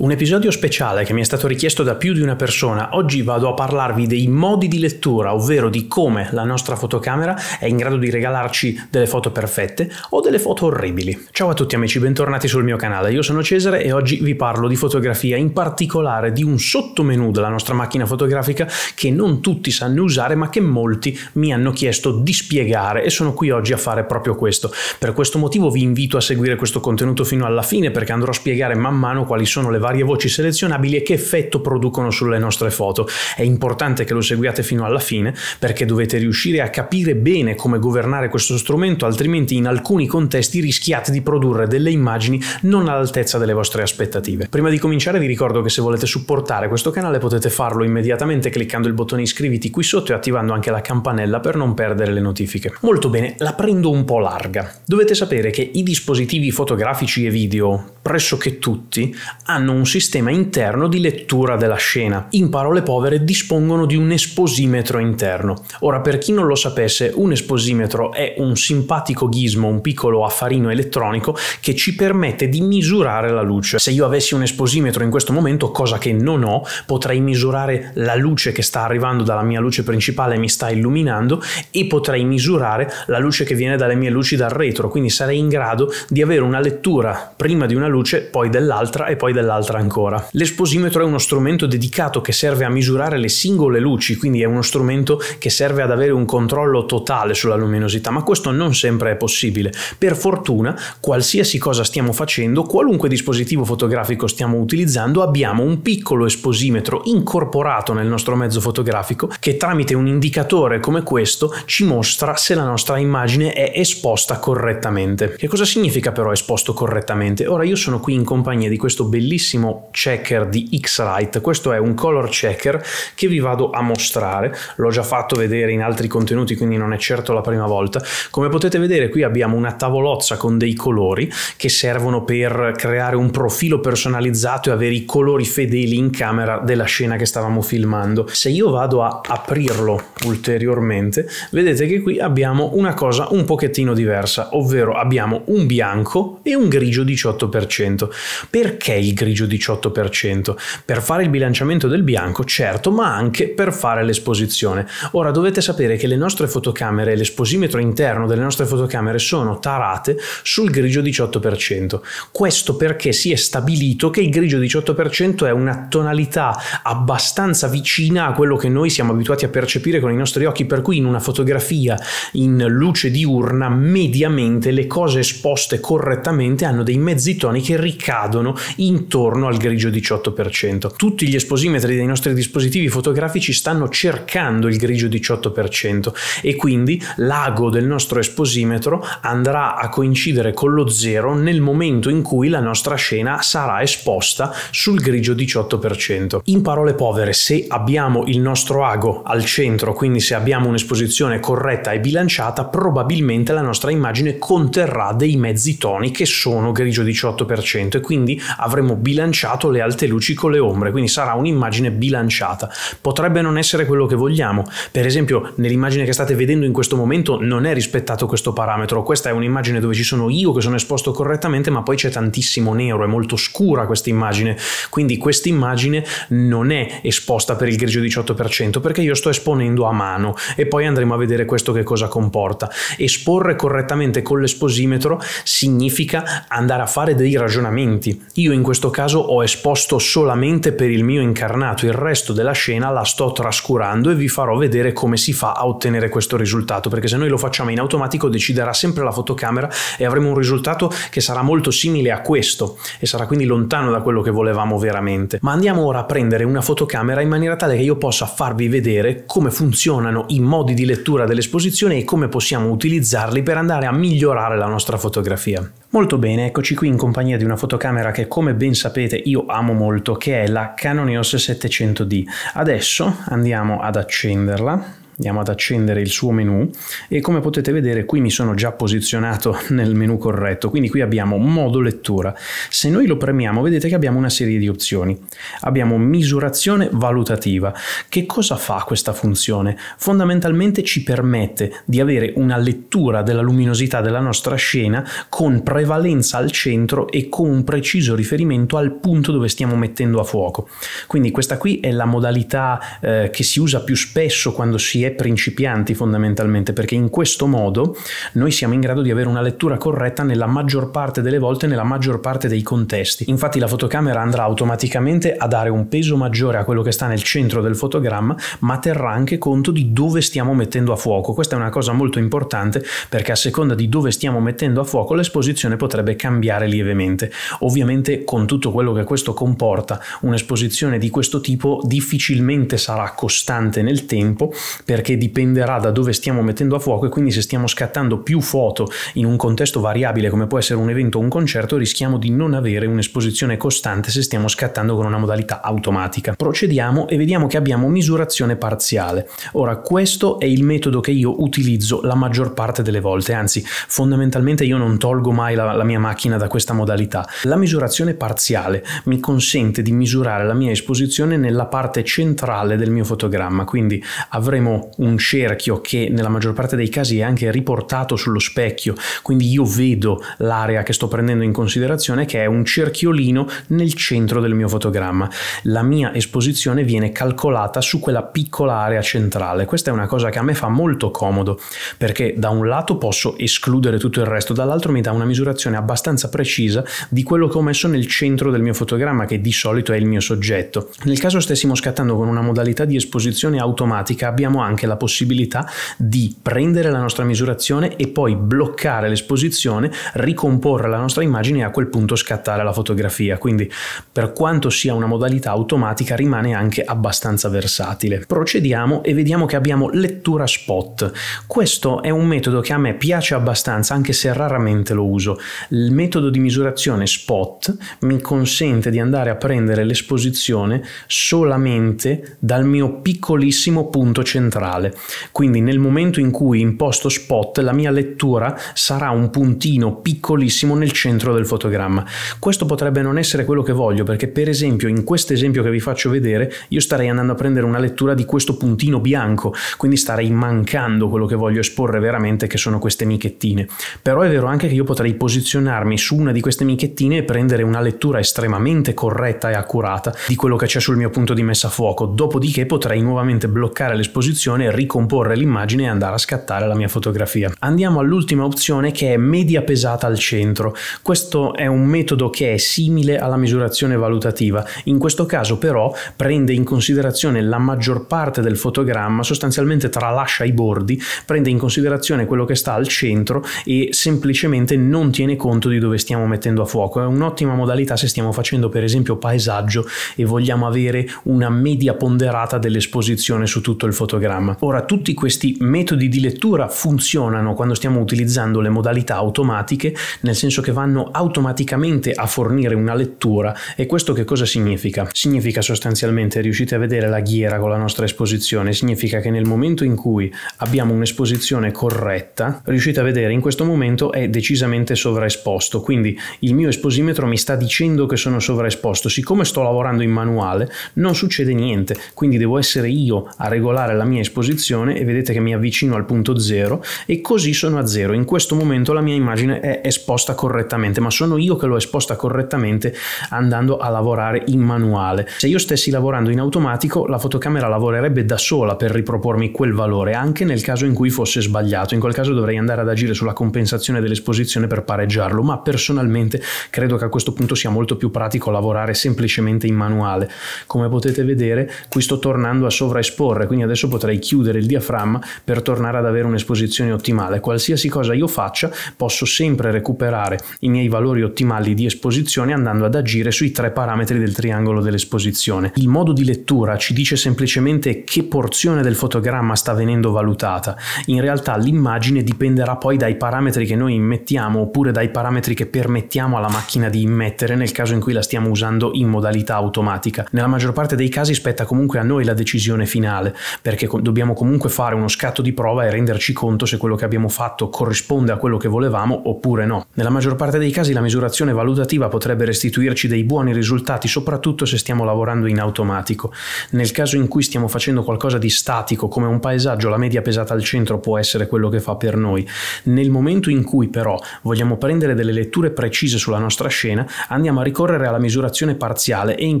Un episodio speciale che mi è stato richiesto da più di una persona. Oggi vado a parlarvi dei modi di lettura, ovvero di come la nostra fotocamera è in grado di regalarci delle foto perfette o delle foto orribili. Ciao a tutti amici, bentornati sul mio canale. Io sono Cesare e oggi vi parlo di fotografia, in particolare di un sottomenu della nostra macchina fotografica che non tutti sanno usare, ma che molti mi hanno chiesto di spiegare e sono qui oggi a fare proprio questo. Per questo motivo vi invito a seguire questo contenuto fino alla fine perché andrò a spiegare man mano quali sono le varie varie voci selezionabili e che effetto producono sulle nostre foto. È importante che lo seguiate fino alla fine perché dovete riuscire a capire bene come governare questo strumento, altrimenti in alcuni contesti rischiate di produrre delle immagini non all'altezza delle vostre aspettative. Prima di cominciare vi ricordo che se volete supportare questo canale potete farlo immediatamente cliccando il bottone iscriviti qui sotto e attivando anche la campanella per non perdere le notifiche. Molto bene, la prendo un po' larga. Dovete sapere che i dispositivi fotografici e video, pressoché tutti, hanno un un sistema interno di lettura della scena. In parole povere dispongono di un esposimetro interno. Ora per chi non lo sapesse, un esposimetro è un simpatico ghismo, un piccolo affarino elettronico che ci permette di misurare la luce. Se io avessi un esposimetro in questo momento, cosa che non ho, potrei misurare la luce che sta arrivando dalla mia luce principale e mi sta illuminando e potrei misurare la luce che viene dalle mie luci dal retro, quindi sarei in grado di avere una lettura prima di una luce, poi dell'altra e poi dell'altra l'altra ancora. L'esposimetro è uno strumento dedicato che serve a misurare le singole luci, quindi è uno strumento che serve ad avere un controllo totale sulla luminosità, ma questo non sempre è possibile. Per fortuna, qualsiasi cosa stiamo facendo, qualunque dispositivo fotografico stiamo utilizzando, abbiamo un piccolo esposimetro incorporato nel nostro mezzo fotografico che tramite un indicatore come questo ci mostra se la nostra immagine è esposta correttamente. Che cosa significa però esposto correttamente? Ora io sono qui in compagnia di questo bellissimo bellissimo checker di X-Lite, questo è un color checker che vi vado a mostrare, l'ho già fatto vedere in altri contenuti quindi non è certo la prima volta, come potete vedere qui abbiamo una tavolozza con dei colori che servono per creare un profilo personalizzato e avere i colori fedeli in camera della scena che stavamo filmando. Se io vado a aprirlo ulteriormente vedete che qui abbiamo una cosa un pochettino diversa, ovvero abbiamo un bianco e un grigio 18%. Perché il grigio grigio 18%, per fare il bilanciamento del bianco, certo, ma anche per fare l'esposizione. Ora dovete sapere che le nostre fotocamere, l'esposimetro interno delle nostre fotocamere sono tarate sul grigio 18%. Questo perché si è stabilito che il grigio 18% è una tonalità abbastanza vicina a quello che noi siamo abituati a percepire con i nostri occhi, per cui in una fotografia in luce diurna mediamente le cose esposte correttamente hanno dei mezzi toni che ricadono intorno attorno al grigio 18%. Tutti gli esposimetri dei nostri dispositivi fotografici stanno cercando il grigio 18% e quindi l'ago del nostro esposimetro andrà a coincidere con lo zero nel momento in cui la nostra scena sarà esposta sul grigio 18%. In parole povere, se abbiamo il nostro ago al centro, quindi se abbiamo un'esposizione corretta e bilanciata, probabilmente la nostra immagine conterrà dei mezzi toni che sono grigio 18% e quindi avremo bilanciato bilanciato le alte luci con le ombre, quindi sarà un'immagine bilanciata. Potrebbe non essere quello che vogliamo. Per esempio, nell'immagine che state vedendo in questo momento non è rispettato questo parametro. Questa è un'immagine dove ci sono io che sono esposto correttamente, ma poi c'è tantissimo nero, è molto scura questa immagine. Quindi questa immagine non è esposta per il grigio 18% perché io sto esponendo a mano e poi andremo a vedere questo che cosa comporta. Esporre correttamente con l'esposimetro significa andare a fare dei ragionamenti. Io in questo caso caso ho esposto solamente per il mio incarnato, il resto della scena la sto trascurando e vi farò vedere come si fa a ottenere questo risultato, perché se noi lo facciamo in automatico deciderà sempre la fotocamera e avremo un risultato che sarà molto simile a questo e sarà quindi lontano da quello che volevamo veramente. Ma andiamo ora a prendere una fotocamera in maniera tale che io possa farvi vedere come funzionano i modi di lettura dell'esposizione e come possiamo utilizzarli per andare a migliorare la nostra fotografia. Molto bene, eccoci qui in compagnia di una fotocamera che come ben sapete sapete io amo molto, che è la Canon EOS 700D. Adesso andiamo ad accenderla andiamo ad accendere il suo menu e come potete vedere qui mi sono già posizionato nel menu corretto, quindi qui abbiamo modo lettura. Se noi lo premiamo vedete che abbiamo una serie di opzioni. Abbiamo misurazione valutativa. Che cosa fa questa funzione? Fondamentalmente ci permette di avere una lettura della luminosità della nostra scena con prevalenza al centro e con un preciso riferimento al punto dove stiamo mettendo a fuoco. Quindi questa qui è la modalità eh, che si usa più spesso quando si è principianti fondamentalmente, perché in questo modo noi siamo in grado di avere una lettura corretta nella maggior parte delle volte, nella maggior parte dei contesti. Infatti la fotocamera andrà automaticamente a dare un peso maggiore a quello che sta nel centro del fotogramma, ma terrà anche conto di dove stiamo mettendo a fuoco. Questa è una cosa molto importante perché a seconda di dove stiamo mettendo a fuoco l'esposizione potrebbe cambiare lievemente. Ovviamente con tutto quello che questo comporta, un'esposizione di questo tipo difficilmente sarà costante nel tempo perché perché dipenderà da dove stiamo mettendo a fuoco e quindi se stiamo scattando più foto in un contesto variabile come può essere un evento o un concerto rischiamo di non avere un'esposizione costante se stiamo scattando con una modalità automatica. Procediamo e vediamo che abbiamo misurazione parziale. Ora questo è il metodo che io utilizzo la maggior parte delle volte, anzi fondamentalmente io non tolgo mai la, la mia macchina da questa modalità. La misurazione parziale mi consente di misurare la mia esposizione nella parte centrale del mio fotogramma, quindi avremo un cerchio che nella maggior parte dei casi è anche riportato sullo specchio, quindi io vedo l'area che sto prendendo in considerazione che è un cerchiolino nel centro del mio fotogramma. La mia esposizione viene calcolata su quella piccola area centrale. Questa è una cosa che a me fa molto comodo perché da un lato posso escludere tutto il resto, dall'altro mi dà una misurazione abbastanza precisa di quello che ho messo nel centro del mio fotogramma che di solito è il mio soggetto. Nel caso stessimo scattando con una modalità di esposizione automatica abbiamo anche anche la possibilità di prendere la nostra misurazione e poi bloccare l'esposizione, ricomporre la nostra immagine e a quel punto scattare la fotografia. Quindi per quanto sia una modalità automatica rimane anche abbastanza versatile. Procediamo e vediamo che abbiamo lettura spot. Questo è un metodo che a me piace abbastanza anche se raramente lo uso. Il metodo di misurazione spot mi consente di andare a prendere l'esposizione solamente dal mio piccolissimo punto centrale centrale. Quindi nel momento in cui imposto spot, la mia lettura sarà un puntino piccolissimo nel centro del fotogramma. Questo potrebbe non essere quello che voglio, perché per esempio in questo esempio che vi faccio vedere, io starei andando a prendere una lettura di questo puntino bianco, quindi starei mancando quello che voglio esporre veramente, che sono queste michettine. Però è vero anche che io potrei posizionarmi su una di queste michettine e prendere una lettura estremamente corretta e accurata di quello che c'è sul mio punto di messa a fuoco, dopodiché potrei nuovamente bloccare l'esposizione opzione ricomporre l'immagine e andare a scattare la mia fotografia. Andiamo all'ultima opzione che è media pesata al centro. Questo è un metodo che è simile alla misurazione valutativa. In questo caso però prende in considerazione la maggior parte del fotogramma, sostanzialmente tralascia i bordi, prende in considerazione quello che sta al centro e semplicemente non tiene conto di dove stiamo mettendo a fuoco. È un'ottima modalità se stiamo facendo per esempio paesaggio e vogliamo avere una media ponderata dell'esposizione su tutto il fotogramma programma. Ora, tutti questi metodi di lettura funzionano quando stiamo utilizzando le modalità automatiche, nel senso che vanno automaticamente a fornire una lettura e questo che cosa significa? Significa sostanzialmente, riuscite a vedere la ghiera con la nostra esposizione, significa che nel momento in cui abbiamo un'esposizione corretta, riuscite a vedere in questo momento è decisamente sovraesposto, quindi il mio esposimetro mi sta dicendo che sono sovraesposto, siccome sto lavorando in manuale non succede niente, quindi devo essere io a regolare la mia esposizione esposizione e vedete che mi avvicino al punto 0 e così sono a 0. In questo momento la mia immagine è esposta correttamente, ma sono io che l'ho esposta correttamente andando a lavorare in manuale. Se io stessi lavorando in automatico, la fotocamera lavorerebbe da sola per ripropormi quel valore, anche nel caso in cui fosse sbagliato. In quel caso dovrei andare ad agire sulla compensazione dell'esposizione per pareggiarlo, ma personalmente credo che a questo punto sia molto più pratico lavorare semplicemente in manuale. Come potete vedere, qui sto tornando a sovraesporre, quindi adesso potrei chiudere il diaframma per tornare ad avere un'esposizione ottimale. Qualsiasi cosa io faccia, posso sempre recuperare i miei valori ottimali di esposizione andando ad agire sui tre parametri del triangolo dell'esposizione. Il modo di lettura ci dice semplicemente che porzione del fotogramma sta venendo valutata. In realtà l'immagine dipenderà poi dai parametri che noi immettiamo oppure dai parametri che permettiamo alla macchina di immettere nel caso in cui la stiamo usando in modalità automatica. Nella maggior parte dei casi spetta comunque a noi la decisione finale, perché dobbiamo comunque fare uno scatto di prova e renderci conto se quello che abbiamo fatto corrisponde a quello che volevamo oppure no. Nella maggior parte dei casi la misurazione valutativa potrebbe restituirci dei buoni risultati, soprattutto se stiamo lavorando in automatico. Nel caso in cui stiamo facendo qualcosa di statico, come un paesaggio, la media pesata al centro può essere quello che fa per noi. Nel momento in cui però vogliamo prendere delle letture precise sulla nostra scena, andiamo a ricorrere alla misurazione parziale e in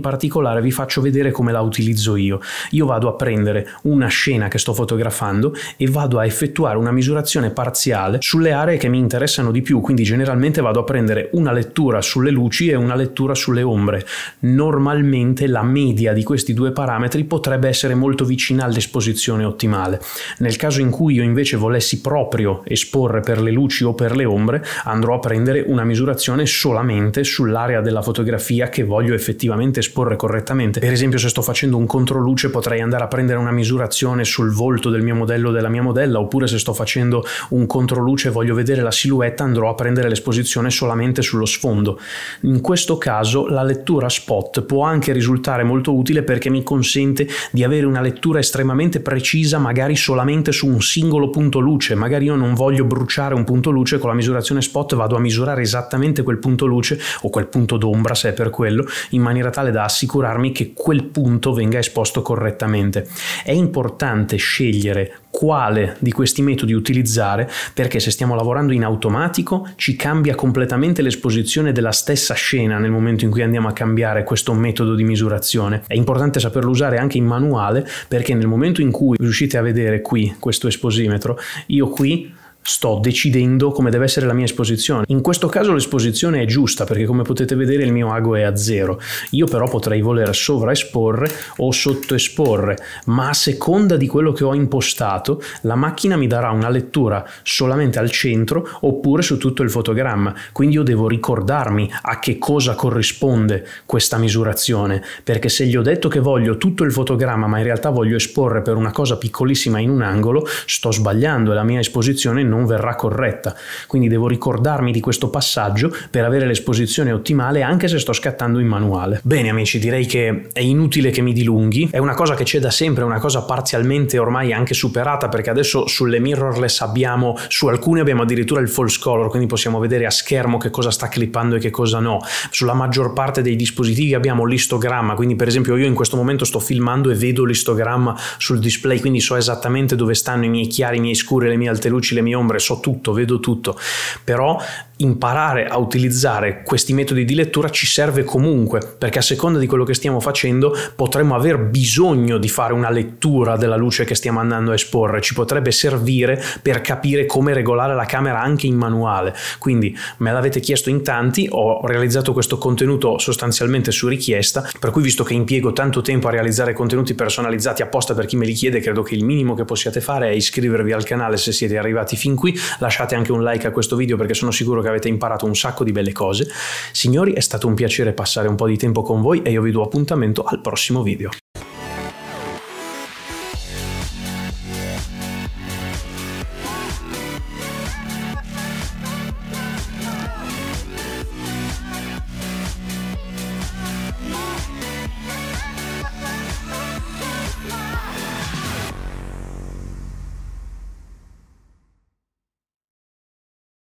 particolare vi faccio vedere come la utilizzo io. Io vado a prendere una scena scena che sto fotografando e vado a effettuare una misurazione parziale sulle aree che mi interessano di più, quindi generalmente vado a prendere una lettura sulle luci e una lettura sulle ombre. Normalmente la media di questi due parametri potrebbe essere molto vicina all'esposizione ottimale. Nel caso in cui io invece volessi proprio esporre per le luci o per le ombre, andrò a prendere una misurazione solamente sull'area della fotografia che voglio effettivamente esporre correttamente. Per esempio se sto facendo un controluce potrei andare a prendere una misurazione espressione sul volto del mio modello della mia modella, oppure se sto facendo un controluce e voglio vedere la silhouette, andrò a prendere l'esposizione solamente sullo sfondo. In questo caso la lettura spot può anche risultare molto utile perché mi consente di avere una lettura estremamente precisa, magari solamente su un singolo punto luce, magari io non voglio bruciare un punto luce con la misurazione spot vado a misurare esattamente quel punto luce o quel punto d'ombra se è per quello in maniera tale da assicurarmi che quel punto venga esposto correttamente. È importante importante scegliere quale di questi metodi utilizzare perché se stiamo lavorando in automatico ci cambia completamente l'esposizione della stessa scena nel momento in cui andiamo a cambiare questo metodo di misurazione. È importante saperlo usare anche in manuale perché nel momento in cui riuscite a vedere qui questo esposimetro, io qui sto decidendo come deve essere la mia esposizione. In questo caso l'esposizione è giusta perché come potete vedere il mio ago è a zero. Io però potrei voler sovraesporre o sottoesporre, ma a seconda di quello che ho impostato, la macchina mi darà una lettura solamente al centro oppure su tutto il fotogramma. Quindi io devo ricordarmi a che cosa corrisponde questa misurazione, perché se gli ho detto che voglio tutto il fotogramma, ma in realtà voglio esporre per una cosa piccolissima in un angolo, sto sbagliando e la mia esposizione non verrà corretta. Quindi devo ricordarmi di questo passaggio per avere l'esposizione ottimale anche se sto scattando in manuale. Bene amici, direi che è inutile che mi dilunghi, è una cosa che c'è da sempre, è una cosa parzialmente ormai anche superata perché adesso sulle mirrorless abbiamo, su alcune abbiamo addirittura il false color, quindi possiamo vedere a schermo che cosa sta clippando e che cosa no. Sulla maggior parte dei dispositivi abbiamo l'istogramma, quindi per esempio io in questo momento sto filmando e vedo l'istogramma sul display, quindi so esattamente dove stanno i miei chiari, i miei scuri, le mie alte luci, le mie ombre, ombre, so tutto, vedo tutto, però imparare a utilizzare questi metodi di lettura ci serve comunque, perché a seconda di quello che stiamo facendo potremmo aver bisogno di fare una lettura della luce che stiamo andando a esporre, ci potrebbe servire per capire come regolare la camera anche in manuale. Quindi me l'avete chiesto in tanti, ho realizzato questo contenuto sostanzialmente su richiesta, per cui visto che impiego tanto tempo a realizzare contenuti personalizzati apposta per chi me li chiede, credo che il minimo che possiate fare è iscrivervi al canale se siete arrivati fin qui, lasciate anche un like a questo video perché sono sicuro che avete imparato un sacco di belle cose. Signori, è stato un piacere passare un po' di tempo con voi e io vi do appuntamento al prossimo video.